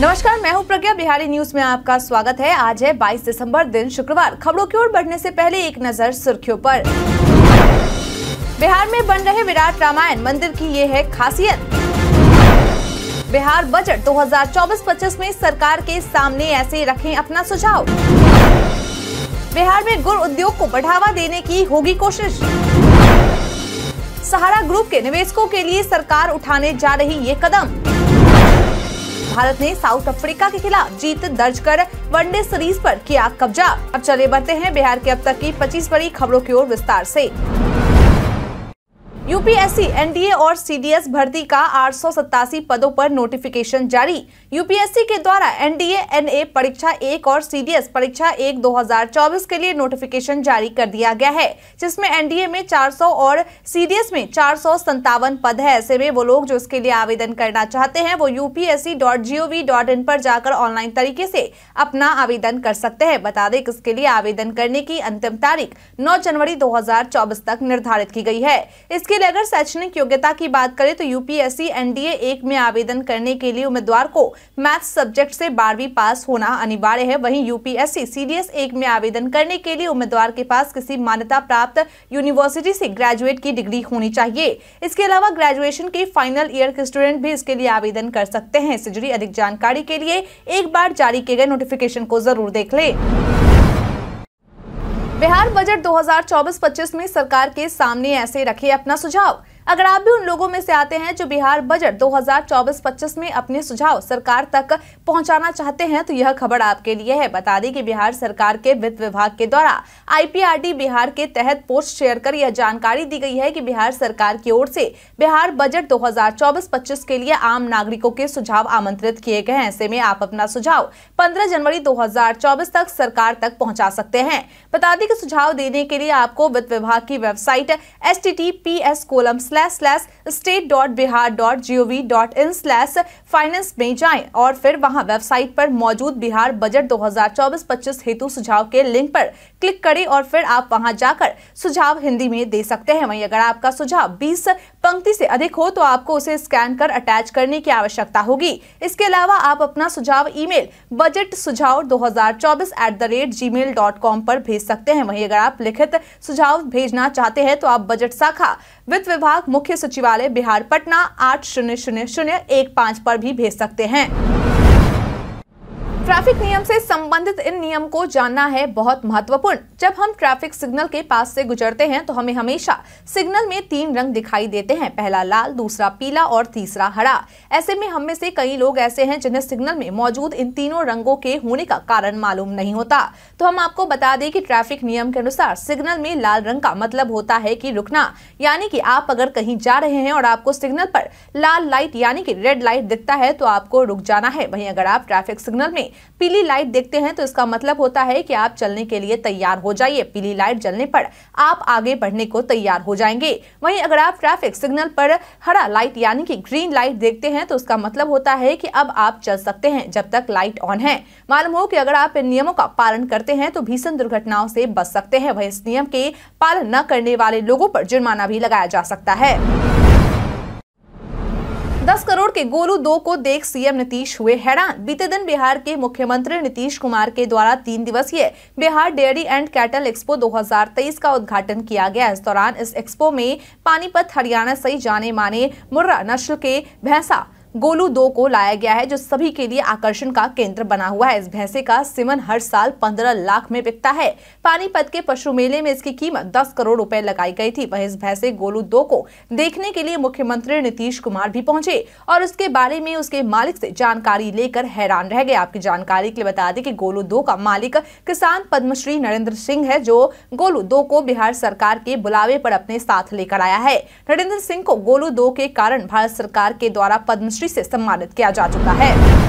नमस्कार मैं हूं प्रज्ञा बिहारी न्यूज में आपका स्वागत है आज है 22 दिसंबर दिन शुक्रवार खबरों की ओर बढ़ने से पहले एक नजर सुर्खियों पर बिहार में बन रहे विराट रामायण मंदिर की ये है खासियत बिहार बजट 2024-25 में सरकार के सामने ऐसे रखें अपना सुझाव बिहार में गुड़ उद्योग को बढ़ावा देने की होगी कोशिश सहारा ग्रुप के निवेशकों के लिए सरकार उठाने जा रही ये कदम भारत ने साउथ अफ्रीका के खिलाफ जीत दर्ज कर वनडे सीरीज पर किया कब्जा अब चले बढ़ते हैं बिहार के अब तक की 25 बड़ी खबरों की ओर विस्तार से यूपीएससी एनडीए और सीडीएस भर्ती का आठ पदों पर नोटिफिकेशन जारी यूपीएससी के द्वारा एनडीए एनए परीक्षा एक और सीडीएस परीक्षा एक 2024 के लिए नोटिफिकेशन जारी कर दिया गया है जिसमें एनडीए में 400 और सीडीएस में चार पद है ऐसे में वो लोग जो इसके लिए आवेदन करना चाहते हैं वो यूपीएससी पर जाकर ऑनलाइन तरीके से अपना आवेदन कर सकते हैं बता दें इसके लिए आवेदन करने की अंतिम तारीख नौ जनवरी दो तक निर्धारित की गई है इसके इसके लिए अगर शैक्षणिक योग्यता की बात करें तो यूपीएससी एनडीए एक में आवेदन करने के लिए उम्मीदवार को मैथ्स सब्जेक्ट से बारहवीं पास होना अनिवार्य है वहीं यूपीएससी सीडीएस एक में आवेदन करने के लिए उम्मीदवार के पास किसी मान्यता प्राप्त यूनिवर्सिटी से ग्रेजुएट की डिग्री होनी चाहिए इसके अलावा ग्रेजुएशन के फाइनल ईयर के स्टूडेंट भी इसके लिए आवेदन कर सकते हैं इससे जुड़ी अधिक जानकारी के लिए एक बार जारी किए गए नोटिफिकेशन को जरूर देख ले बिहार बजट 2024-25 में सरकार के सामने ऐसे रखे अपना सुझाव अगर आप भी उन लोगों में से आते हैं जो बिहार बजट 2024-25 में अपने सुझाव सरकार तक पहुंचाना चाहते हैं तो यह खबर आपके लिए है बता दें कि बिहार सरकार के वित्त विभाग के द्वारा आईपीआरडी बिहार के तहत पोस्ट शेयर कर यह जानकारी दी गई है कि बिहार सरकार की ओर से बिहार बजट 2024-25 के लिए आम नागरिकों के सुझाव आमंत्रित किए गए हैं ऐसे में आप अपना सुझाव पंद्रह जनवरी दो तक सरकार तक पहुँचा सकते हैं बता दें कि सुझाव देने के लिए आपको वित्त विभाग की website S T T P S slash slash state dot Bihar dot G O V dot in slash finance में जाएं और फिर वहां वेबसाइट पर मौजूद बिहार बजट 2024-25 हेतु सुझाव के लिंक पर क्लिक करें और फिर आप वहां जाकर सुझाव हिंदी में दे सकते हैं वहीं अगर आपका सुझाव 20 पंक्ति से अधिक हो तो आपको उसे स्कैन कर अटैच करने की आवश्यकता होगी इसके अलावा आप अपना सुझाव ईमेल बजट सुझाव चौबीस at the rate G mail dot com पर भेज सकते हैं वहीं अगर आप लिखित सुझाव भेजना चाहते हैं तो आप बजट शाखा वित्त विभाग मुख्य सचिवालय बिहार पटना आठ शून्य शून्य शून्य एक पाँच पर भी भेज सकते हैं ट्रैफिक नियम से संबंधित इन नियम को जानना है बहुत महत्वपूर्ण जब हम ट्रैफिक सिग्नल के पास से गुजरते हैं तो हमें हमेशा सिग्नल में तीन रंग दिखाई देते हैं पहला लाल दूसरा पीला और तीसरा हरा ऐसे में हम में से कई लोग ऐसे हैं जिन्हें सिग्नल में मौजूद इन तीनों रंगों के होने का कारण मालूम नहीं होता तो हम आपको बता दें कि ट्रैफिक नियम के अनुसार सिग्नल में लाल रंग का मतलब होता है की रुकना यानी की आप अगर कहीं जा रहे हैं और आपको सिग्नल पर लाल लाइट यानी की रेड लाइट दिखता है तो आपको रुक जाना है वही अगर आप ट्रैफिक सिग्नल में पीली लाइट देखते हैं तो इसका मतलब होता है कि आप चलने के लिए तैयार हो जाइए पीली लाइट जलने पर आप आगे बढ़ने को तैयार हो जाएंगे वहीं अगर आप ट्रैफिक सिग्नल पर हरा लाइट यानी कि ग्रीन लाइट देखते हैं तो उसका मतलब होता है कि अब आप चल सकते हैं जब तक लाइट ऑन है मालूम हो कि अगर आप इन नियमों का पालन करते हैं तो भीषण दुर्घटनाओं से बच सकते हैं वही इस नियम के पालन न करने वाले लोगों पर जुर्माना भी लगाया जा सकता है 10 करोड़ के गोलू दो को देख सीएम नीतीश हुए हैरान बीते दिन बिहार के मुख्यमंत्री नीतीश कुमार के द्वारा तीन दिवसीय Bihar dairy and cattle expo 2023 का उद्घाटन किया गया इस दौरान इस एक्सपो में पानीपत हरियाणा से जाने माने मुर्रा नस्ल के भैंसा गोलू दो को लाया गया है जो सभी के लिए आकर्षण का केंद्र बना हुआ है इस भैंसे का सिमन हर साल पंद्रह लाख में बिकता है पानीपत के पशु मेले में इसकी कीमत दस करोड़ रुपए लगाई गई थी वह इस भैंसे गोलू दो को देखने के लिए मुख्यमंत्री नीतीश कुमार भी पहुंचे और उसके बारे में उसके मालिक से जानकारी लेकर हैरान रह गए आपकी जानकारी के लिए बता दें कि गोलू दो का मालिक किसान पद्मश्री नरेंद्र सिंह है जो गोलू दो को बिहार सरकार के बुलावे पर अपने साथ लेकर आया है नरेंद्र सिंह को गोलू दो के कारण भारत सरकार के द्वारा पद्मश्री पद्मश्री से सम्मानित किया जा चुका है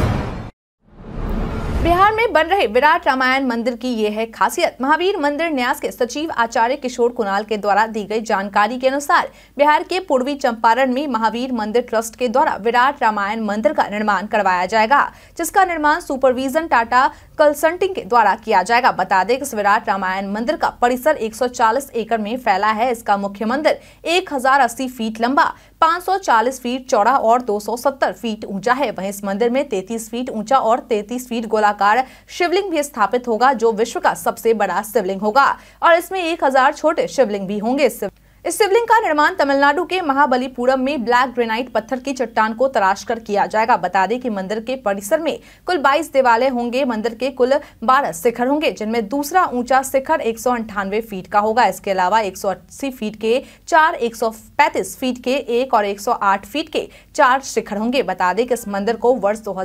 बिहार में बन रहे विराट रामायण मंदिर की यह है खासियत महावीर मंदिर न्यास के सचिव आचार्य किशोर कुणाल के द्वारा दी गई जानकारी के अनुसार बिहार के पूर्वी चंपारण में महावीर मंदिर ट्रस्ट के द्वारा विराट रामायण मंदिर का निर्माण करवाया जाएगा जिसका निर्माण सुपरविजन टाटा कंसल्टिंग के द्वारा किया जाएगा बता दें इस विराट रामायण मंदिर का परिसर एक एकड़ में फैला है इसका मुख्य मंदिर एक फीट लंबा 540 फीट चौड़ा और 270 फीट ऊंचा है वहीं इस मंदिर में 33 फीट ऊंचा और 33 फीट गोलाकार शिवलिंग भी स्थापित होगा जो विश्व का सबसे बड़ा शिवलिंग होगा और इसमें 1000 छोटे शिवलिंग भी होंगे इस शिवलिंग का निर्माण तमिलनाडु के महाबलीपुरम में ब्लैक ग्रेनाइट पत्थर की चट्टान को तराश कर किया जाएगा बता दें कि मंदिर के परिसर में कुल 22 देवालय होंगे मंदिर के कुल 12 शिखर होंगे जिनमें दूसरा ऊंचा शिखर एक फीट का होगा इसके अलावा 180 फीट के चार 135 फीट के एक और 108 फीट के चार शिखर होंगे बता दें कि इस मंदिर को वर्ष दो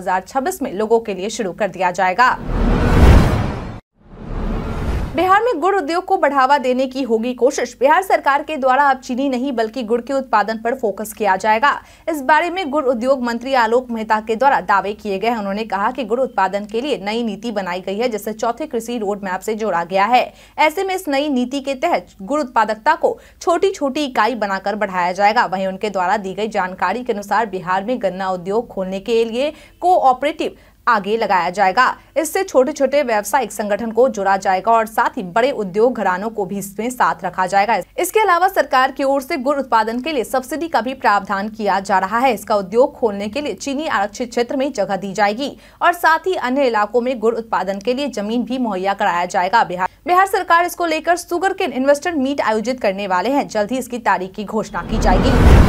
में लोगों के लिए शुरू कर दिया जाएगा बिहार में गुड़ उद्योग को बढ़ावा देने की होगी कोशिश बिहार सरकार के द्वारा अब चीनी नहीं बल्कि गुड़ के उत्पादन पर फोकस किया जाएगा इस बारे में गुड़ उद्योग मंत्री आलोक मेहता के द्वारा दावे किए गए उन्होंने कहा कि गुड़ उत्पादन के लिए नई नीति बनाई गई है जिसे चौथे कृषि रोड मैप से जोड़ा गया है ऐसे में इस नई नीति के तहत गुड़ उत्पादकता को छोटी छोटी इकाई बनाकर बढ़ाया जाएगा वही उनके द्वारा दी गई जानकारी के अनुसार बिहार में गन्ना उद्योग खोलने के लिए ऑपरेटिव आगे लगाया जाएगा इससे छोटे छोटे व्यावसायिक संगठन को जोड़ा जाएगा और साथ ही बड़े उद्योग घरानों को भी इसमें साथ रखा जाएगा इसके अलावा सरकार की ओर से गुड़ उत्पादन के लिए सब्सिडी का भी प्रावधान किया जा रहा है इसका उद्योग खोलने के लिए चीनी आरक्षित क्षेत्र में जगह दी जाएगी और साथ ही अन्य इलाकों में गुड़ उत्पादन के लिए जमीन भी मुहैया कराया जाएगा बिहार बिहार सरकार इसको लेकर सुगर के इन्वेस्टर मीट आयोजित करने वाले हैं जल्द ही इसकी तारीख की घोषणा की जाएगी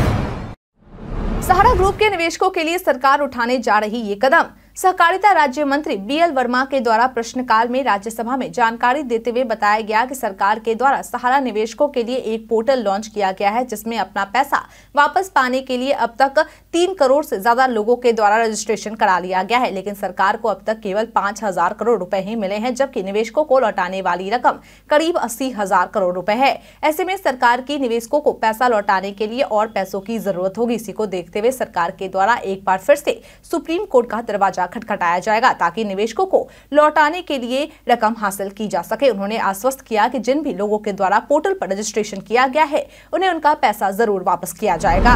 सहारा ग्रुप के निवेशकों के लिए सरकार उठाने जा रही ये कदम सहकारिता राज्य मंत्री बीएल वर्मा के द्वारा प्रश्नकाल में राज्यसभा में जानकारी देते हुए बताया गया कि सरकार के द्वारा सहारा निवेशकों के लिए एक पोर्टल लॉन्च किया गया है जिसमें अपना पैसा वापस पाने के लिए अब तक तीन करोड़ से ज्यादा लोगों के द्वारा रजिस्ट्रेशन करा लिया गया है लेकिन सरकार को अब तक केवल पांच हजार करोड़ रूपए ही मिले हैं जबकि निवेशकों को लौटाने वाली रकम करीब अस्सी हजार करोड़ रूपए है ऐसे में सरकार की निवेशकों को पैसा लौटाने के लिए और पैसों की जरूरत होगी इसी को देखते हुए सरकार के द्वारा एक बार फिर से सुप्रीम कोर्ट का दरवाजा खटखटाया जाएगा ताकि निवेशकों को लौटाने के लिए रकम हासिल की जा सके उन्होंने आश्वस्त किया कि जिन भी लोगों के द्वारा पोर्टल पर रजिस्ट्रेशन किया गया है उन्हें उनका पैसा जरूर वापस किया जाएगा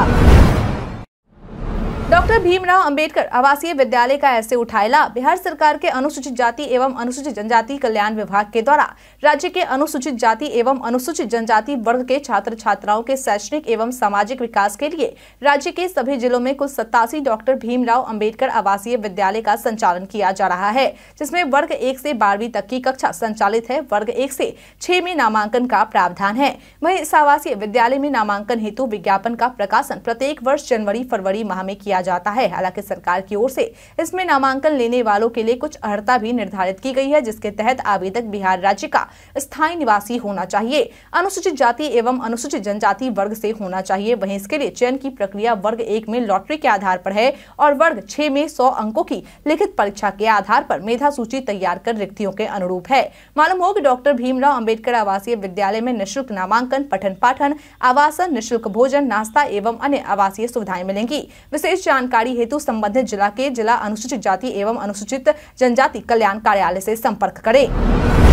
डॉक्टर भीमराव अंबेडकर आवासीय विद्यालय का ऐसे उठाए लाभ बिहार सरकार के अनुसूचित जाति एवं अनुसूचित जनजाति कल्याण विभाग के द्वारा राज्य के अनुसूचित जाति एवं अनुसूचित जनजाति वर्ग के छात्र छात्राओं के शैक्षणिक एवं सामाजिक विकास के लिए राज्य के सभी जिलों में कुल सत्तासी डॉक्टर भीमराव अम्बेडकर आवासीय विद्यालय का संचालन किया जा रहा है जिसमे वर्ग एक ऐसी बारहवीं तक की कक्षा संचालित है वर्ग एक ऐसी छह में नामांकन का प्रावधान है वही इस आवासीय विद्यालय में नामांकन हेतु विज्ञापन का प्रकाशन प्रत्येक वर्ष जनवरी फरवरी माह में किया जाता है हालांकि सरकार की ओर से इसमें नामांकन लेने वालों के लिए कुछ अर्ता भी निर्धारित की गई है जिसके तहत आवेदक बिहार राज्य का स्थायी निवासी होना चाहिए अनुसूचित जाति एवं अनुसूचित जनजाति वर्ग से होना चाहिए वहीं इसके लिए चयन की प्रक्रिया वर्ग एक में लॉटरी के आधार पर है और वर्ग छह में सौ अंकों की लिखित परीक्षा के आधार पर मेधा सूची तैयार कर रिक्तियों के अनुरूप है मालूम हो कि डॉक्टर भीमराव अम्बेडकर आवासीय विद्यालय में निःशुल्क नामांकन पठन पाठन आवासन निःशुल्क भोजन नाश्ता एवं अन्य आवासीय सुविधाएं मिलेंगी विशेष जानकारी हेतु संबंधित जिला के जिला अनुसूचित जाति एवं अनुसूचित जनजाति कल्याण कार्यालय से संपर्क करें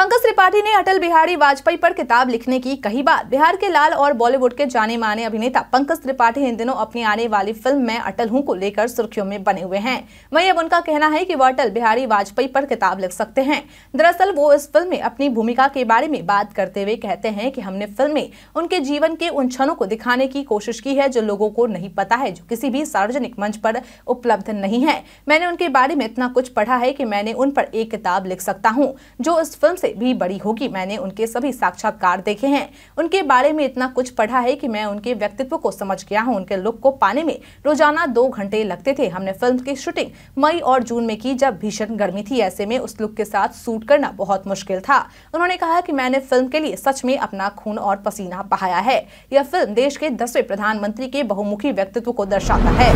पंकज त्रिपाठी ने अटल बिहारी वाजपेयी पर किताब लिखने की कही बात बिहार के लाल और बॉलीवुड के जाने माने अभिनेता पंकज त्रिपाठी इन दिनों अपनी आने वाली फिल्म मैं अटल हूँ को लेकर सुर्खियों में बने हुए हैं वही अब उनका कहना है कि वो अटल बिहारी वाजपेयी पर किताब लिख सकते हैं दरअसल वो इस फिल्म में अपनी भूमिका के बारे में बात करते हुए कहते हैं की हमने फिल्म में उनके जीवन के उन क्षणों को दिखाने की कोशिश की है जो लोगों को नहीं पता है जो किसी भी सार्वजनिक मंच पर उपलब्ध नहीं है मैंने उनके बारे में इतना कुछ पढ़ा है कि मैंने उन पर एक किताब लिख सकता हूँ जो इस फिल्म से से भी बड़ी होगी मैंने उनके सभी साक्षात्कार देखे हैं उनके बारे में इतना कुछ पढ़ा है कि मैं उनके व्यक्तित्व को समझ गया हूँ उनके लुक को पाने में रोजाना दो घंटे लगते थे हमने फिल्म की शूटिंग मई और जून में की जब भीषण गर्मी थी ऐसे में उस लुक के साथ सूट करना बहुत मुश्किल था उन्होंने कहा कि मैंने फिल्म के लिए सच में अपना खून और पसीना बहाया है यह फिल्म देश के दसवें प्रधानमंत्री के बहुमुखी व्यक्तित्व को दर्शाता है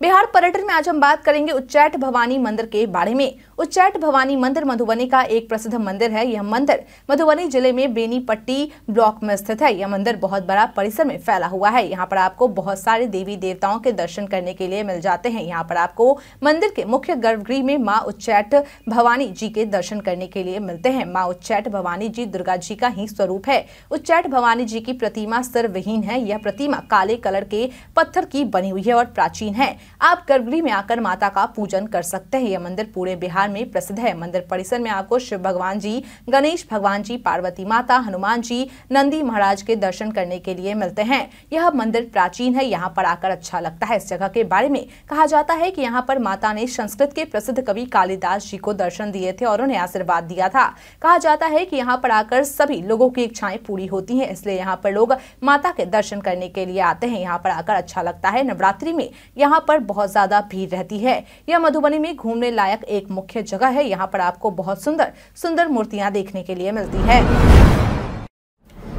बिहार पर्यटन में आज हम बात करेंगे उच्चैठ भवानी मंदिर के बारे में उच्चैट भवानी मंदिर मधुबनी का एक प्रसिद्ध मंदिर है यह मंदिर मधुबनी जिले में बेनीपट्टी ब्लॉक में स्थित है यह मंदिर बहुत बड़ा परिसर में फैला हुआ है यहाँ पर आपको बहुत सारे देवी देवताओं के दर्शन करने के लिए मिल जाते हैं यहाँ पर आपको मंदिर के मुख्य गर्भगृह में माँ उच्चैट भवानी जी के दर्शन करने के लिए मिलते हैं माँ उच्चैट भवानी जी दुर्गा जी का ही स्वरूप है उच्चैट भवानी जी की प्रतिमा सर्वहीन विहीन है यह प्रतिमा काले कलर के पत्थर की बनी हुई है और प्राचीन है आप गर्भगृह में आकर माता का पूजन कर सकते हैं यह मंदिर पूरे बिहार भगवान में प्रसिद्ध है मंदिर परिसर में आपको शिव भगवान जी गणेश भगवान जी पार्वती माता हनुमान जी नंदी महाराज के दर्शन करने के लिए मिलते हैं यह मंदिर प्राचीन है यहाँ पर आकर अच्छा लगता है इस जगह के बारे में कहा जाता है की यहाँ पर माता ने संस्कृत के प्रसिद्ध कवि कालिदास जी को दर्शन दिए थे और उन्हें आशीर्वाद दिया था कहा जाता है की यहाँ पर आकर सभी लोगों की इच्छाएं पूरी होती है इसलिए यहाँ पर लोग माता के दर्शन करने के लिए आते हैं यहाँ पर आकर अच्छा लगता है नवरात्रि में यहाँ पर बहुत ज्यादा भीड़ रहती है यह मधुबनी में घूमने लायक एक मुख्य मुख्य जगह है यहाँ पर आपको बहुत सुंदर सुंदर मूर्तियां देखने के लिए मिलती है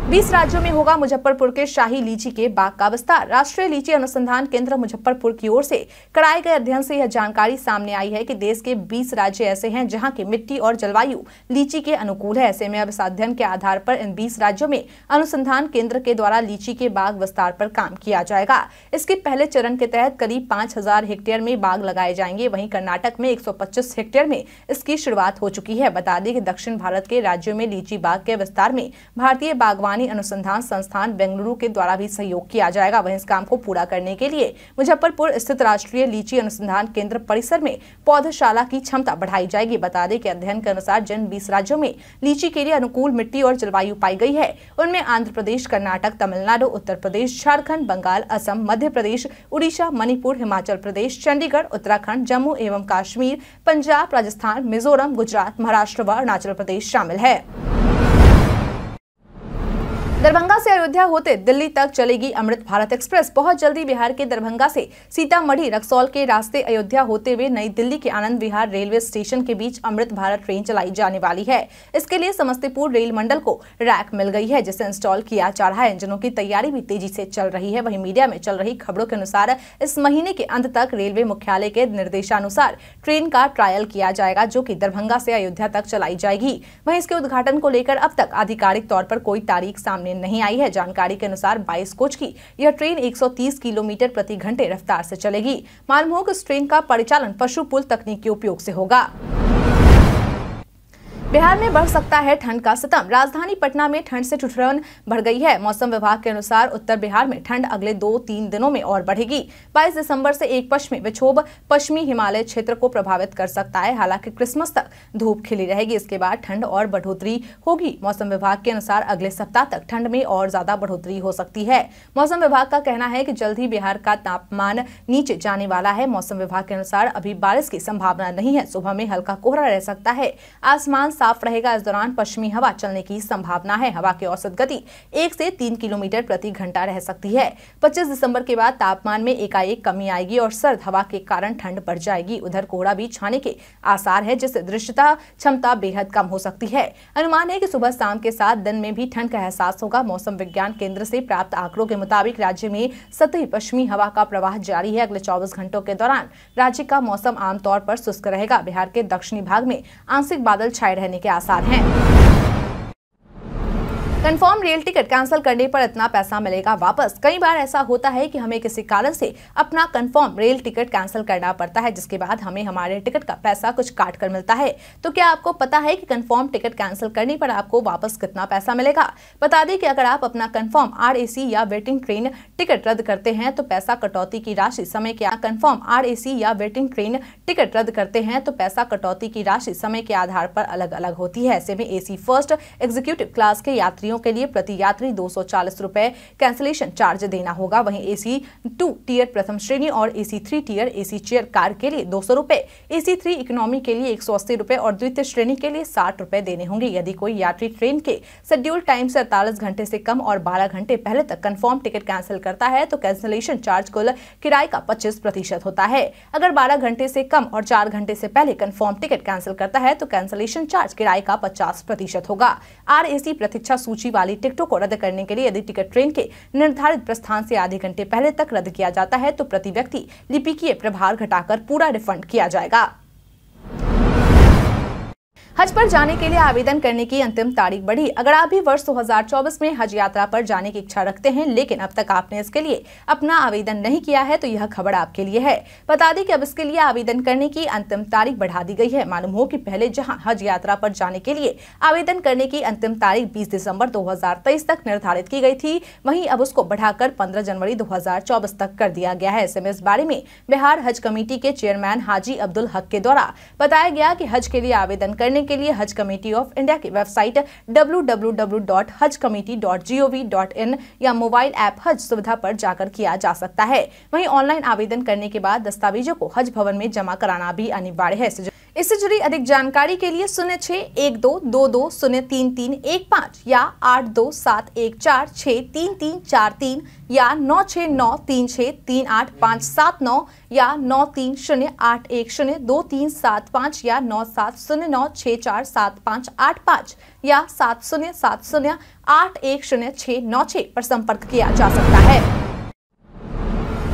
बीस राज्यों में होगा मुजफ्फरपुर के शाही लीची के बाग का विस्तार राष्ट्रीय लीची अनुसंधान केंद्र मुजफ्फरपुर की ओर से कराए गए अध्ययन से यह जानकारी सामने आई है कि देश के 20 राज्य ऐसे हैं जहां की मिट्टी और जलवायु लीची के अनुकूल है ऐसे में अब इस अध्ययन के आधार पर इन 20 राज्यों में अनुसंधान केंद्र के द्वारा लीची के बाघ विस्तार पर काम किया जाएगा इसके पहले चरण के तहत करीब पाँच हेक्टेयर में बाघ लगाए जाएंगे वही कर्नाटक में एक हेक्टेयर में इसकी शुरुआत हो चुकी है बता दें कि दक्षिण भारत के राज्यों में लीची बाग के विस्तार में भारतीय बागवान निगरानी अनुसंधान संस्थान बेंगलुरु के द्वारा भी सहयोग किया जाएगा वहीं इस काम को पूरा करने के लिए मुजफ्फरपुर स्थित राष्ट्रीय लीची अनुसंधान केंद्र परिसर में पौधशाला की क्षमता बढ़ाई जाएगी बता दें कि अध्ययन के अनुसार जिन बीस राज्यों में लीची के लिए अनुकूल मिट्टी और जलवायु पाई गई है उनमें आंध्र प्रदेश कर्नाटक तमिलनाडु उत्तर प्रदेश झारखंड बंगाल असम मध्य प्रदेश उड़ीसा मणिपुर हिमाचल प्रदेश चंडीगढ़ उत्तराखंड जम्मू एवं काश्मीर पंजाब राजस्थान मिजोरम गुजरात महाराष्ट्र व अरुणाचल प्रदेश शामिल है दरभंगा से अयोध्या होते दिल्ली तक चलेगी अमृत भारत एक्सप्रेस बहुत जल्दी बिहार के दरभंगा से सीतामढ़ी रक्सौल के रास्ते अयोध्या होते हुए नई दिल्ली के आनंद विहार रेलवे स्टेशन के बीच अमृत भारत ट्रेन चलाई जाने वाली है इसके लिए समस्तीपुर रेल मंडल को रैक मिल गई है जिसे इंस्टॉल किया जा रहा है इंजनों की तैयारी भी तेजी से चल रही है वही मीडिया में चल रही खबरों के अनुसार इस महीने के अंत तक रेलवे मुख्यालय के निर्देशानुसार ट्रेन का ट्रायल किया जाएगा जो की दरभंगा से अयोध्या तक चलाई जाएगी वही इसके उद्घाटन को लेकर अब तक आधिकारिक तौर पर कोई तारीख सामने सामने नहीं आई है जानकारी के अनुसार 22 कोच की यह ट्रेन 130 किलोमीटर प्रति घंटे रफ्तार से चलेगी मालूम हो कि इस ट्रेन का परिचालन पशु पुल तकनीक के उपयोग से होगा बिहार में बढ़ सकता है ठंड का सितम राजधानी पटना में ठंड से ठुठरन बढ़ गई है मौसम विभाग के अनुसार उत्तर बिहार में ठंड अगले दो तीन दिनों में और बढ़ेगी 22 दिसंबर से एक पश्चिमी विक्षोभ पश्चिमी हिमालय क्षेत्र को प्रभावित कर सकता है हालांकि क्रिसमस तक धूप खिली रहेगी इसके बाद ठंड और बढ़ोतरी होगी मौसम विभाग के अनुसार अगले सप्ताह तक ठंड में और ज्यादा बढ़ोतरी हो सकती है मौसम विभाग का कहना है की जल्द ही बिहार का तापमान नीचे जाने वाला है मौसम विभाग के अनुसार अभी बारिश की संभावना नहीं है सुबह में हल्का कोहरा रह सकता है आसमान साफ रहेगा इस दौरान पश्चिमी हवा चलने की संभावना है हवा की औसत गति एक से तीन किलोमीटर प्रति घंटा रह सकती है पच्चीस दिसंबर के बाद तापमान में एकाएक कमी आएगी और सर्द हवा के कारण ठंड बढ़ जाएगी उधर कोहरा भी छाने के आसार है जिससे दृश्यता क्षमता बेहद कम हो सकती है अनुमान है की सुबह शाम के साथ दिन में भी ठंड का एहसास होगा मौसम विज्ञान केंद्र से प्राप्त आंकड़ों के मुताबिक राज्य में सतही पश्चिमी हवा का प्रवाह जारी है अगले 24 घंटों के दौरान राज्य का मौसम आमतौर पर शुष्क रहेगा बिहार के दक्षिणी भाग में आंशिक बादल छाए रहने रहने के आसार हैं कंफर्म रेल टिकट कैंसिल करने पर इतना पैसा मिलेगा वापस कई बार ऐसा होता है कि हमें किसी कारण से अपना कंफर्म रेल टिकट कैंसिल करना पड़ता है जिसके बाद हमें हमारे टिकट का पैसा कुछ काट कर मिलता है तो क्या आपको पता है कि कंफर्म टिकट कैंसिल करने पर आपको वापस कितना पैसा मिलेगा बता दें कि अगर आप अपना कन्फर्म आर या वेटिंग ट्रेन टिकट रद्द करते हैं तो पैसा कटौती की राशि समय के कन्फर्म आरएसी या वेटिंग ट्रेन टिकट रद्द करते हैं तो पैसा कटौती की राशि समय के आधार पर अलग अलग होती है ऐसे में एसी फर्स्ट एग्जीक्यूटिव क्लास के यात्रियों के लिए प्रति यात्री दो सौ कैंसिलेशन चार्ज देना होगा वहीं एसी टू टीयर प्रथम श्रेणी और AC three tier AC chair car के लिए दो सौ एसी थ्री इकोनॉमी के लिए एक सौ अस्सी और द्वितीय श्रेणी के लिए साठ रुपए देने होंगे यदि कोई यात्री ट्रेन के शेड्यूल टाइम से अड़तालीस घंटे से कम और बारह घंटे पहले तक कन्फर्म टिकट कैंसिल कर करता है तो कैंसिलेशन चार्ज कुल किराए का पच्चीस प्रतिशत होता है अगर बारह घंटे से कम और चार घंटे से पहले कन्फर्म टिकट कैंसिल करता है तो कैंसिलेशन चार्ज किराए का पचास प्रतिशत होगा आर प्रतीक्षा सूची वाली टिकटों को रद्द करने के लिए यदि टिकट ट्रेन के निर्धारित प्रस्थान से आधे घंटे पहले तक रद्द किया जाता है तो प्रति व्यक्ति लिपिकीय प्रभार घटाकर पूरा रिफंड किया जाएगा हज पर जाने के लिए आवेदन करने की अंतिम तारीख बढ़ी अगर आप भी वर्ष 2024 में हज यात्रा पर जाने की इच्छा रखते हैं लेकिन अब तक आपने इसके लिए अपना आवेदन नहीं किया है तो यह खबर आपके लिए है बता दें कि अब इसके लिए आवेदन करने की अंतिम तारीख बढ़ा दी गई है मालूम हो कि पहले जहां हज यात्रा पर जाने के लिए आवेदन करने की अंतिम तारीख बीस दिसम्बर दो तक निर्धारित की गयी थी वही अब उसको बढ़ाकर पंद्रह जनवरी दो तक कर दिया गया है ऐसे इस बारे में बिहार हज कमेटी के चेयरमैन हाजी अब्दुल हक के द्वारा बताया गया की हज के लिए आवेदन करने के लिए हज कमेटी ऑफ इंडिया की वेबसाइट www.hajcommittee.gov.in या मोबाइल ऐप हज सुविधा पर जाकर किया जा सकता है वहीं ऑनलाइन आवेदन करने के बाद दस्तावेजों को हज भवन में जमा कराना भी अनिवार्य है इससे जुड़ी अधिक जानकारी के लिए शून्य छः एक दो दो दो शून्य तीन तीन एक पाँच या आठ दो सात एक चार छः तीन तीन चार तीन या नौ छः नौ तीन छः तीन आठ पाँच सात नौ या नौ तीन शून्य आठ एक शून्य दो तीन सात पाँच या नौ सात शून्य नौ छः चार सात पाँच आठ पाँच या सात शून्य सात शून्य आठ एक शून्य छः नौ छः पर संपर्क किया जा सकता है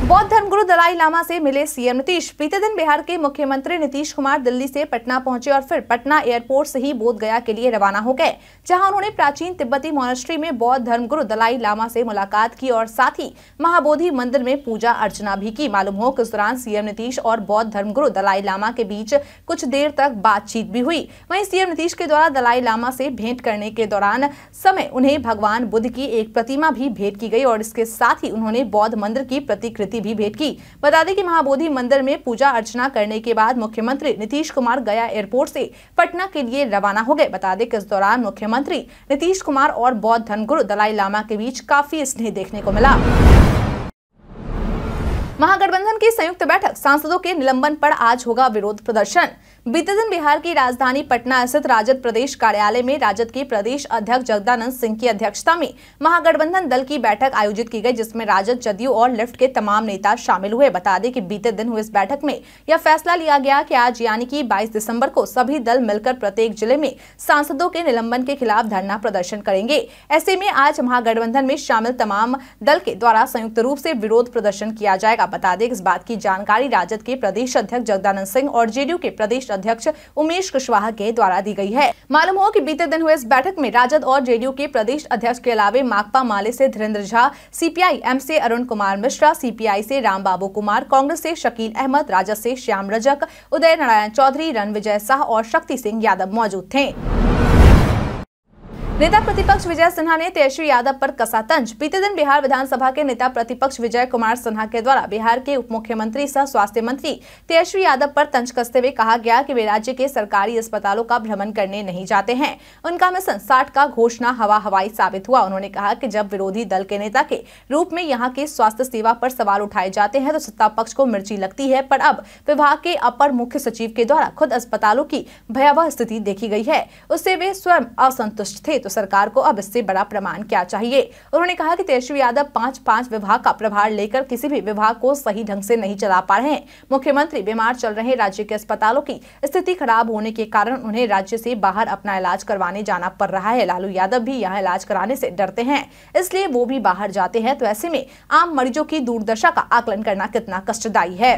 बौद्ध धर्मगुरु दलाई लामा से मिले सीएम नीतीश बीते दिन बिहार के मुख्यमंत्री नीतीश कुमार दिल्ली से पटना पहुंचे और फिर पटना एयरपोर्ट से ही बोध गया के लिए रवाना हो गए जहां उन्होंने प्राचीन तिब्बती मॉनेस्ट्री में बौद्ध धर्मगुरु दलाई लामा से मुलाकात की और साथ ही महाबोधि मंदिर में पूजा अर्चना भी की मालूम हो किस इस दौरान सीएम नीतीश और बौद्ध धर्मगुरु दलाई लामा के बीच कुछ देर तक बातचीत भी हुई वही सीएम नीतीश के द्वारा दलाई लामा से भेंट करने के दौरान समय उन्हें भगवान बुद्ध की एक प्रतिमा भी भेंट की गई और इसके साथ ही उन्होंने बौद्ध मंदिर की प्रतिकृति समिति भी भेंट की बता दें कि महाबोधि मंदिर में पूजा अर्चना करने के बाद मुख्यमंत्री नीतीश कुमार गया एयरपोर्ट से पटना के लिए रवाना हो गए बता दें कि इस दौरान मुख्यमंत्री नीतीश कुमार और बौद्ध धर्मगुरु दलाई लामा के बीच काफी स्नेह देखने को मिला महागठबंधन की संयुक्त बैठक सांसदों के निलंबन पर आज होगा विरोध प्रदर्शन बीते दिन बिहार की राजधानी पटना स्थित राजद प्रदेश कार्यालय में राजद के प्रदेश अध्यक्ष जगदानंद सिंह की अध्यक्षता में महागठबंधन दल की बैठक आयोजित की गई जिसमें राजद जदयू और लेफ्ट के तमाम नेता शामिल हुए बता दें कि बीते दिन हुई इस बैठक में यह फैसला लिया गया कि आज यानी कि 22 दिसंबर को सभी दल मिलकर प्रत्येक जिले में सांसदों के निलंबन के खिलाफ धरना प्रदर्शन करेंगे ऐसे में आज महागठबंधन में शामिल तमाम दल के द्वारा संयुक्त रूप ऐसी विरोध प्रदर्शन किया जाएगा बता दें इस बात की जानकारी राजद के प्रदेश अध्यक्ष जगदानंद सिंह और जेडीयू के प्रदेश अध्यक्ष उमेश कुशवाहा के द्वारा दी गई है मालूम हो कि बीते दिन हुए इस बैठक में राजद और जेडीयू के प्रदेश अध्यक्ष के अलावे माकपा माले से धीरेन्द्र झा सीपीआई एम से अरुण कुमार मिश्रा सीपीआई से बाबू कुमार कांग्रेस से शकील अहमद राजद से श्याम रजक उदय नारायण चौधरी रणविजय शाह और शक्ति सिंह यादव मौजूद थे नेता प्रतिपक्ष विजय सिन्हा ने तेजस्वी यादव पर कसा तंज बीते दिन बिहार विधानसभा के नेता प्रतिपक्ष विजय कुमार सिन्हा के द्वारा बिहार के उप मुख्यमंत्री सह स्वास्थ्य मंत्री तेजस्वी यादव पर तंज कसते हुए कहा गया कि वे राज्य के सरकारी अस्पतालों का भ्रमण करने नहीं जाते हैं उनका मिशन साठ का घोषणा हवा हवाई साबित हुआ उन्होंने कहा की जब विरोधी दल के नेता के रूप में यहाँ के स्वास्थ्य सेवा पर सवाल उठाए जाते हैं तो सत्ता पक्ष को मिर्ची लगती है पर अब विभाग के अपर मुख्य सचिव के द्वारा खुद अस्पतालों की भयावह स्थिति देखी गई है उससे वे स्वयं असंतुष्ट थे तो सरकार को अब इससे बड़ा प्रमाण क्या चाहिए उन्होंने कहा कि तेजस्वी यादव पांच पांच विभाग का प्रभार लेकर किसी भी विभाग को सही ढंग से नहीं चला पा रहे हैं मुख्यमंत्री बीमार चल रहे राज्य के अस्पतालों की स्थिति खराब होने के कारण उन्हें राज्य से बाहर अपना इलाज करवाने जाना पड़ रहा है लालू यादव भी यहाँ इलाज कराने से डरते हैं इसलिए वो भी बाहर जाते हैं तो ऐसे में आम मरीजों की दूरदशा का आकलन करना कितना कष्टदायी है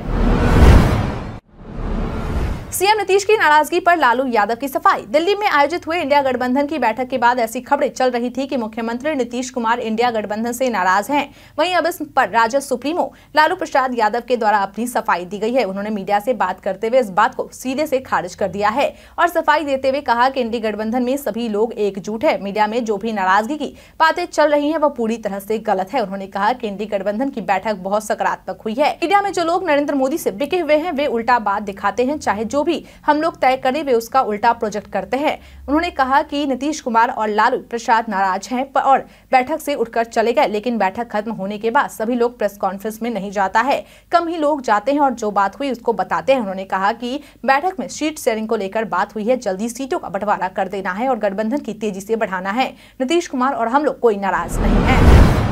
सीएम नीतीश की नाराजगी पर लालू यादव की सफाई दिल्ली में आयोजित हुए इंडिया गठबंधन की बैठक के बाद ऐसी खबरें चल रही थी कि मुख्यमंत्री नीतीश कुमार इंडिया गठबंधन से नाराज हैं वहीं अब इस पर राजद सुप्रीमो लालू प्रसाद यादव के द्वारा अपनी सफाई दी गई है उन्होंने मीडिया से बात करते हुए इस बात को सीधे से खारिज कर दिया है और सफाई देते हुए कहा की इंडिया गठबंधन में सभी लोग एकजुट है मीडिया में जो भी नाराजगी की बातें चल रही है वो पूरी तरह से गलत है उन्होंने कहा की इंडिया गठबंधन की बैठक बहुत सकारात्मक हुई है मीडिया में जो लोग नरेंद्र मोदी से बिके हुए हैं वे उल्टा बात दिखाते हैं चाहे जो भी हम लोग तय करें वे उसका उल्टा प्रोजेक्ट करते हैं उन्होंने कहा कि नीतीश कुमार और लालू प्रसाद नाराज हैं और बैठक से उठकर चले गए लेकिन बैठक खत्म होने के बाद सभी लोग प्रेस कॉन्फ्रेंस में नहीं जाता है कम ही लोग जाते हैं और जो बात हुई उसको बताते हैं उन्होंने कहा कि बैठक में सीट शेयरिंग को लेकर बात हुई है जल्दी सीटों का बंटवारा कर देना है और गठबंधन की तेजी से बढ़ाना है नीतीश कुमार और हम लोग कोई नाराज नहीं है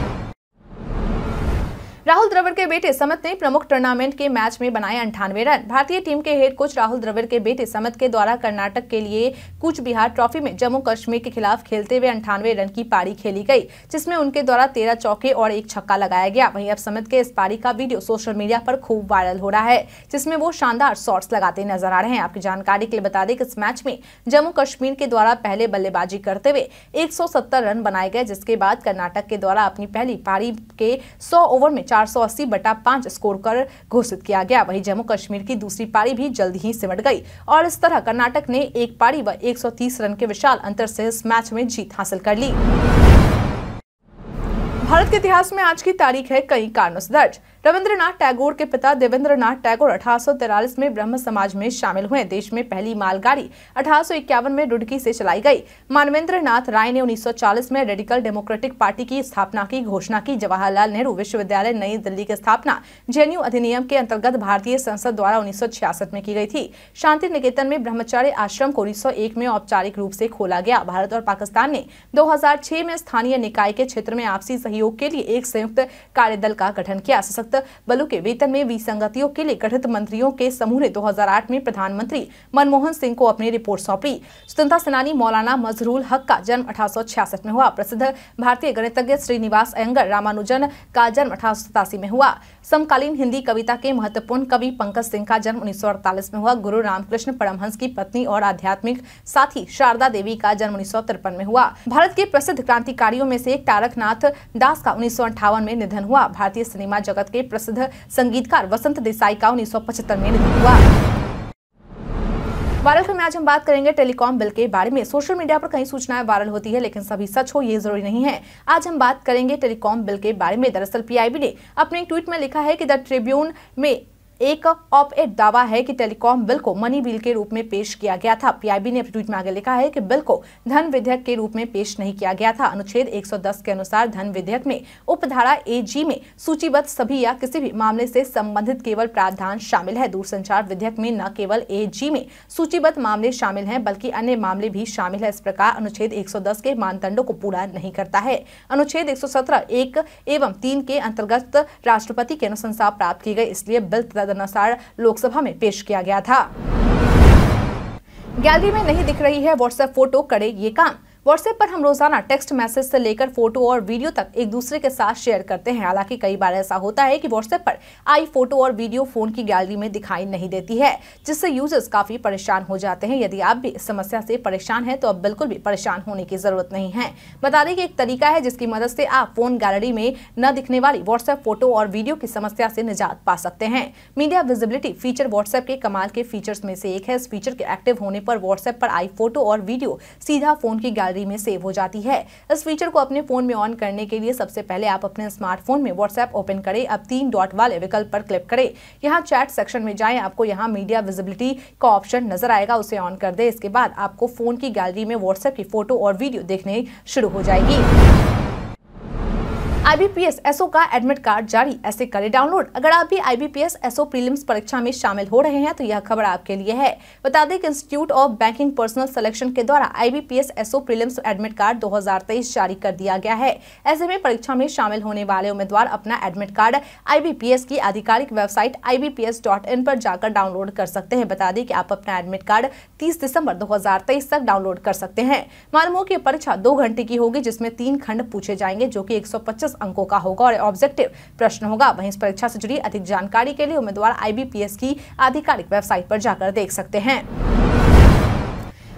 राहुल द्रविड़ के बेटे समत ने प्रमुख टूर्नामेंट के मैच में बनाए अंठानवे रन भारतीय टीम के हेड कोच राहुल द्रविड़ के बेटे समत के द्वारा कर्नाटक के लिए कुछ बिहार ट्रॉफी में जम्मू कश्मीर के खिलाफ खेलते हुए अंठानवे रन की पारी खेली गई जिसमें उनके द्वारा तेरह चौके और एक छक्का लगाया गया वहीं अब समित के इस पारी का वीडियो सोशल मीडिया पर खूब वायरल हो रहा है जिसमें वो शानदार शॉर्ट्स लगाते नजर आ रहे हैं आपकी जानकारी के लिए बता दें कि इस मैच में जम्मू कश्मीर के द्वारा पहले बल्लेबाजी करते हुए एक रन बनाए गए जिसके बाद कर्नाटक के द्वारा अपनी पहली पारी के 100 ओवर में 480 बटा पांच स्कोर कर घोषित किया गया वहीं जम्मू कश्मीर की दूसरी पारी भी जल्द ही सिमट गई और इस तरह कर्नाटक ने एक पारी व 130 रन के विशाल अंतर से इस मैच में जीत हासिल कर ली भारत के इतिहास में आज की तारीख है कई कारणों से दर्ज रविंद्रनाथ टैगोर के पिता देवेंद्रनाथ टैगोर अठारह में ब्रह्म समाज में शामिल हुए देश में पहली मालगाड़ी अठारह में रुडकी से चलाई गई मानवेंद्र नाथ राय ने 1940 में रेडिकल डेमोक्रेटिक पार्टी की स्थापना की घोषणा की जवाहरलाल नेहरू विश्वविद्यालय नई दिल्ली की स्थापना जेएनयू अधिनियम के अंतर्गत भारतीय संसद द्वारा उन्नीस में की गयी थी शांति निकेतन में ब्रह्मचार्य आश्रम को उन्नीस में औपचारिक रूप से खोला गया भारत और पाकिस्तान ने दो में स्थानीय निकाय के क्षेत्र में आपसी सहयोग के लिए एक संयुक्त कार्यदल का गठन किया सशक्त बलों के वेतन में विसंगतियों के लिए गठित मंत्रियों के समूह ने 2008 में प्रधानमंत्री मनमोहन सिंह को अपनी रिपोर्ट सौंपी स्वतंत्रता सेनानी मौलाना मजरूल हक का जन्म अठारह में हुआ प्रसिद्ध भारतीय गणितज्ञ श्रीनिवास अयंगर रामानुजन का जन्म अठारह में हुआ समकालीन हिंदी कविता के महत्वपूर्ण कवि पंकज सिंह का जन्म उन्नीस में हुआ गुरु रामकृष्ण परमहंस की पत्नी और आध्यात्मिक साथी शारदा देवी का जन्म उन्नीस में हुआ भारत के प्रसिद्ध क्रांतिकारियों में से एक तारकनाथ दास का उन्नीस में निधन हुआ भारतीय सिनेमा जगत के प्रसिद्ध संगीतकार वसंत देसाई का उन्नीस में निधन हुआ वायरल खबर में आज हम बात करेंगे टेलीकॉम बिल के बारे में सोशल मीडिया पर कई सूचनाएं वायरल होती है लेकिन सभी सच हो ये जरूरी नहीं है आज हम बात करेंगे टेलीकॉम बिल के बारे में दरअसल पीआईबी ने अपने एक ट्वीट में लिखा है कि द ट्रिब्यून में एक ऑप एड दावा है कि टेलीकॉम बिल को मनी बिल के रूप में पेश किया गया था पीआईबी ने ट्वीट में आगे लिखा है कि बिल को धन विधेयक के रूप में पेश नहीं किया गया था अनुच्छेद 110 के अनुसार धन विधेयक में उपधारा एजी में सूचीबद्ध सभी या किसी भी मामले से संबंधित केवल प्रावधान शामिल है दूरसंचार विधेयक में न केवल ए में सूचीबद्ध मामले शामिल है बल्कि अन्य मामले भी शामिल है इस प्रकार अनुच्छेद एक के मानदंडो को पूरा नहीं करता है अनुच्छेद एक, एक एवं तीन के अंतर्गत राष्ट्रपति के अनुशंसा प्राप्त की गई इसलिए बिल तदनुसार लोकसभा में पेश किया गया था गैलरी में नहीं दिख रही है व्हाट्सएप फोटो करे ये काम व्हाट्सएप पर हम रोजाना टेक्स्ट मैसेज से लेकर फोटो और वीडियो तक एक दूसरे के साथ शेयर करते हैं हालांकि कई बार ऐसा होता है कि व्हाट्सएप पर आई फोटो और वीडियो फोन की गैलरी में दिखाई नहीं देती है जिससे यूजर्स काफी परेशान हो जाते हैं यदि आप भी इस समस्या से परेशान हैं तो अब बिल्कुल भी परेशान होने की जरूरत नहीं है बता दें कि एक तरीका है जिसकी मदद से आप फोन गैलरी में न दिखने वाली व्हाट्सएप फोटो और वीडियो की समस्या से निजात पा सकते हैं मीडिया विजिबिलिटी फीचर व्हाट्सएप के कमाल के फीचर्स में से एक है इस फीचर के एक्टिव होने पर व्हाट्सएप पर आई फोटो और वीडियो सीधा फोन की गैलरी गैलरी में सेव हो जाती है इस फीचर को अपने फ़ोन में ऑन करने के लिए सबसे पहले आप अपने स्मार्टफोन में व्हाट्सएप ओपन करें अब तीन डॉट वाले विकल्प पर क्लिक करें यहाँ चैट सेक्शन में जाएं आपको यहाँ मीडिया विजिबिलिटी का ऑप्शन नजर आएगा उसे ऑन कर दे इसके बाद आपको फ़ोन की गैलरी में व्हाट्सएप की फ़ोटो और वीडियो देखने शुरू हो जाएगी आईबीपीएस एसओ का एडमिट कार्ड जारी ऐसे करें डाउनलोड अगर आप भी आईबीपीएस एसओ प्रीलिम्स परीक्षा में शामिल हो रहे हैं तो यह खबर आपके लिए है बता दें कि institute of banking personnel selection के द्वारा IBPS SO prelims admit card 2023 जारी कर दिया गया है ऐसे में परीक्षा में शामिल होने वाले उम्मीदवार अपना एडमिट कार्ड आई की आधिकारिक वेबसाइट आई पर जाकर डाउनलोड कर सकते हैं बता दें कि आप अपना एडमिट कार्ड तीस दिसंबर दो तक डाउनलोड कर सकते हैं मालूम हो की परीक्षा दो घंटे की होगी जिसमें तीन खंड पूछे जाएंगे जो की एक अंकों का होगा और ऑब्जेक्टिव प्रश्न होगा वहीं इस परीक्षा से जुड़ी अधिक जानकारी के लिए उम्मीदवार आईबीपीएस की आधिकारिक वेबसाइट पर जाकर देख सकते हैं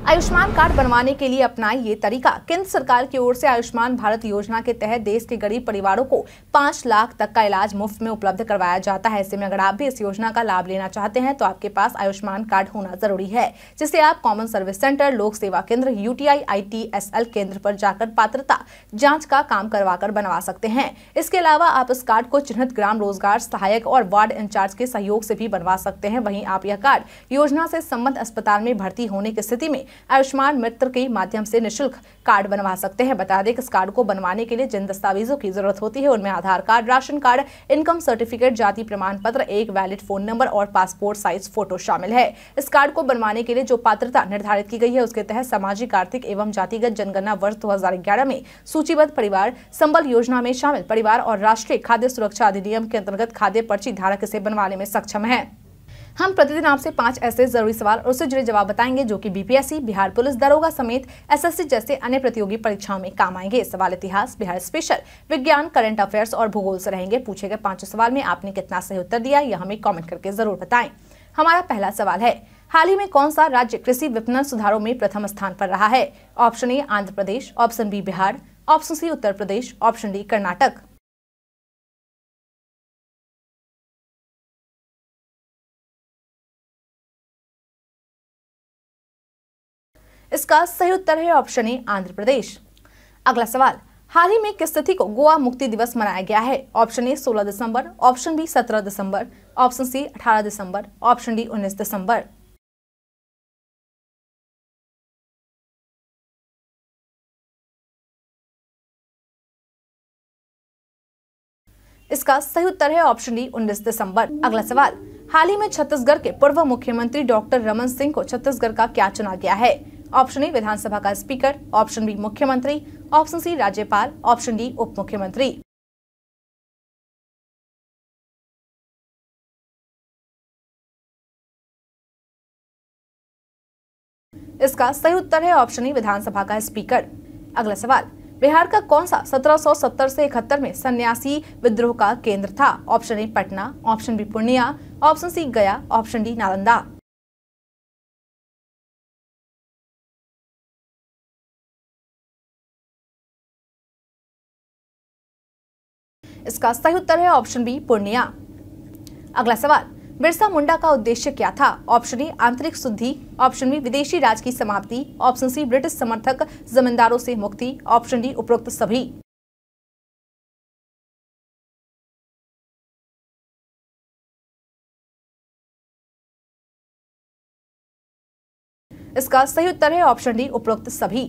आयुष्मान कार्ड बनवाने के लिए अपनाए ये तरीका केंद्र सरकार की ओर से आयुष्मान भारत योजना के तहत देश के गरीब परिवारों को पाँच लाख तक का इलाज मुफ्त में उपलब्ध करवाया जाता है ऐसे में अगर आप भी इस योजना का लाभ लेना चाहते हैं तो आपके पास आयुष्मान कार्ड होना जरूरी है जिसे आप कॉमन सर्विस सेंटर लोक सेवा केंद्र यूटीआई एल केंद्र पर जाकर पात्रता जाँच का काम करवा कर बनवा सकते हैं इसके अलावा आप इस कार्ड को चिन्हित ग्राम रोजगार सहायक और वार्ड इंचार्ज के सहयोग से भी बनवा सकते हैं वहीं आप यह कार्ड योजना से संबंध अस्पताल में भर्ती होने की स्थिति में आयुष्मान मित्र के माध्यम से निःशुल्क कार्ड बनवा सकते हैं बता दें कि इस कार्ड को बनवाने के लिए जिन दस्तावेजों की जरूरत होती है उनमें Aadhaar card ration card income certificate जाति प्रमाण पत्र एक वैलिड फोन नंबर और पासपोर्ट साइज फोटो शामिल है इस कार्ड को बनवाने के लिए जो पात्रता निर्धारित की गई है उसके तहत सामाजिक आर्थिक एवं जातिगत जनगणना वर्ष दो में सूचीबद्ध परिवार संबल योजना में शामिल परिवार और राष्ट्रीय खाद्य सुरक्षा अधिनियम के अंतर्गत खाद्य पर्ची धारक इसे बनवाने में सक्षम है हम प्रतिदिन आपसे पांच ऐसे जरूरी सवाल और उससे जुड़े जवाब बताएंगे जो कि बीपीएससी बिहार पुलिस दरोगा समेत एसएससी जैसे अन्य प्रतियोगी परीक्षाओं में काम आएंगे सवाल इतिहास बिहार स्पेशल विज्ञान करंट अफेयर्स और भूगोल से रहेंगे पूछे गए पांचों सवाल में आपने कितना सही उत्तर दिया यह हमें कॉमेंट करके जरूर बताए हमारा पहला सवाल है हाल ही में कौन सा राज्य कृषि विपणन सुधारों में प्रथम स्थान पर रहा है option A Andhra Pradesh option B Bihar option C Uttar Pradesh option D Karnataka इसका सही उत्तर है ऑप्शन ए आंध्र प्रदेश अगला सवाल हाल ही में किस तिथि को गोवा मुक्ति दिवस मनाया गया है ऑप्शन ए 16 दिसंबर ऑप्शन बी 17 दिसंबर ऑप्शन सी 18 दिसंबर ऑप्शन डी 19 दिसंबर इसका सही उत्तर है ऑप्शन डी 19 दिसंबर अगला सवाल हाल ही में छत्तीसगढ़ के पूर्व मुख्यमंत्री डॉक्टर रमन सिंह को छत्तीसगढ़ का क्या चुना गया है ऑप्शन ए विधानसभा का स्पीकर ऑप्शन बी मुख्यमंत्री ऑप्शन सी राज्यपाल ऑप्शन डी उप मुख्यमंत्री इसका सही उत्तर है ऑप्शन ई विधानसभा का स्पीकर अगला सवाल बिहार का कौन सा 1770 से इकहत्तर में सन्यासी विद्रोह का केंद्र था option A Patna option B Purnia option C Gaya option D Nalanda इसका सही उत्तर है ऑप्शन बी पूर्णिया अगला सवाल बिरसा मुंडा का उद्देश्य क्या था ऑप्शन ए आंतरिक शुद्धि ऑप्शन बी विदेशी राज की समाप्ति ऑप्शन सी ब्रिटिश समर्थक जमींदारों से मुक्ति ऑप्शन डी उपरोक्त सभी इसका सही उत्तर है ऑप्शन डी उपरोक्त सभी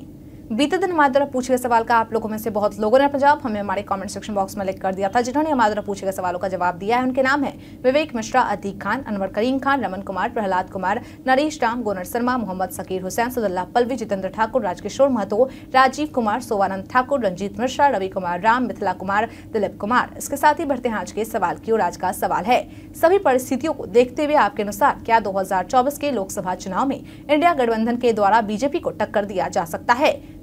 बीते दिन हमारे द्वारा पूछे गए सवाल का आप लोगों में से बहुत लोगों ने अपना जवाब हमें हमारे कमेंट सेक्शन बॉक्स में लिख कर दिया था जिन्होंने हमारे द्वारा पूछे गए सवालों का जवाब दिया है उनके नाम है विवेक मिश्रा अतीक खान अनवर करीम खान रमन कुमार प्रहलाद कुमार नरेश राम गोनर शर्मा मोहम्मद सकीर हुसैन सदुल्ला पलवी जितेंद्र ठाकुर राजकिशोर महतो राजीव कुमार सोवानंद ठाकुर रंजीत मिश्रा रवि कुमार राम मिथिला कुमार दिलीप कुमार इसके साथ ही बढ़ते हैं आज के सवाल की और आज का सवाल है सभी परिस्थितियों को देखते हुए आपके अनुसार क्या दो के लोकसभा चुनाव में इंडिया गठबंधन के द्वारा बीजेपी को टक्कर दिया जा सकता है